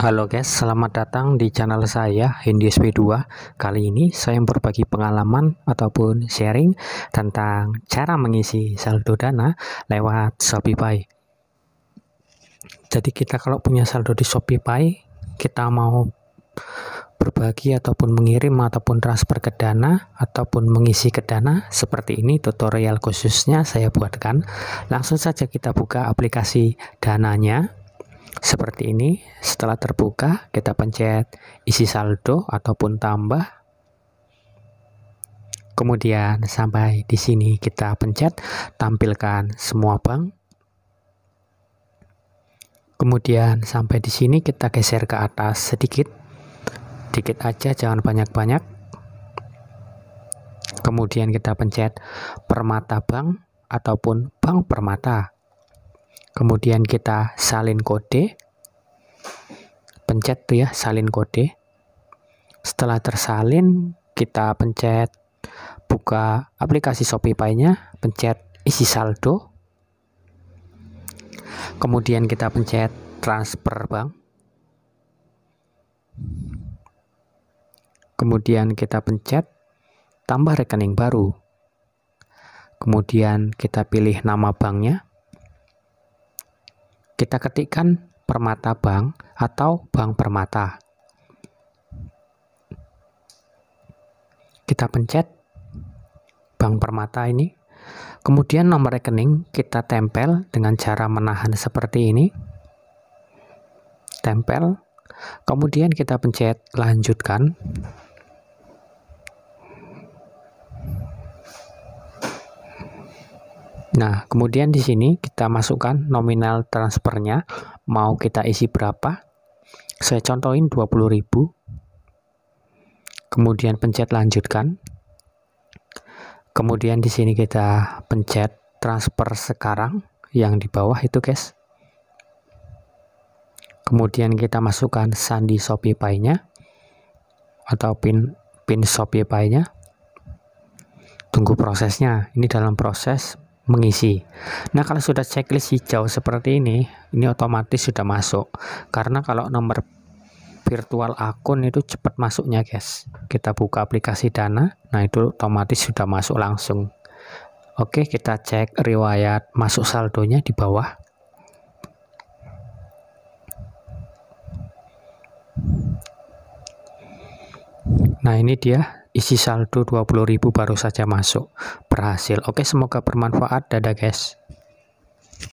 Halo guys, selamat datang di channel saya Hindi SP2. Kali ini saya berbagi pengalaman ataupun sharing tentang cara mengisi saldo dana lewat ShopeePay. Jadi kita kalau punya saldo di ShopeePay, kita mau berbagi ataupun mengirim ataupun transfer ke dana ataupun mengisi ke dana seperti ini tutorial khususnya saya buatkan. Langsung saja kita buka aplikasi dananya seperti ini, setelah terbuka, kita pencet isi saldo ataupun tambah. Kemudian sampai di sini kita pencet tampilkan semua bank. Kemudian sampai di sini kita geser ke atas sedikit. sedikit aja, jangan banyak-banyak. Kemudian kita pencet permata bank ataupun bank permata kemudian kita salin kode pencet tuh ya salin kode setelah tersalin kita pencet buka aplikasi Shopify nya pencet isi saldo kemudian kita pencet transfer bank kemudian kita pencet tambah rekening baru kemudian kita pilih nama banknya kita ketikkan Permata Bank atau Bank Permata. Kita pencet Bank Permata ini. Kemudian nomor rekening kita tempel dengan cara menahan seperti ini. Tempel. Kemudian kita pencet lanjutkan. Nah, kemudian di sini kita masukkan nominal transfernya, mau kita isi berapa. Saya contohin 20.000. Kemudian pencet lanjutkan. Kemudian di sini kita pencet transfer sekarang yang di bawah itu guys. Kemudian kita masukkan sandi pay nya atau pin pin pay nya Tunggu prosesnya. Ini dalam proses mengisi. Nah, kalau sudah checklist hijau seperti ini, ini otomatis sudah masuk. Karena kalau nomor virtual akun itu cepat masuknya, guys. Kita buka aplikasi Dana, nah itu otomatis sudah masuk langsung. Oke, kita cek riwayat masuk saldonya di bawah. Nah, ini dia isi saldo 20.000 baru saja masuk. Berhasil. Oke, semoga bermanfaat. Dadah, guys.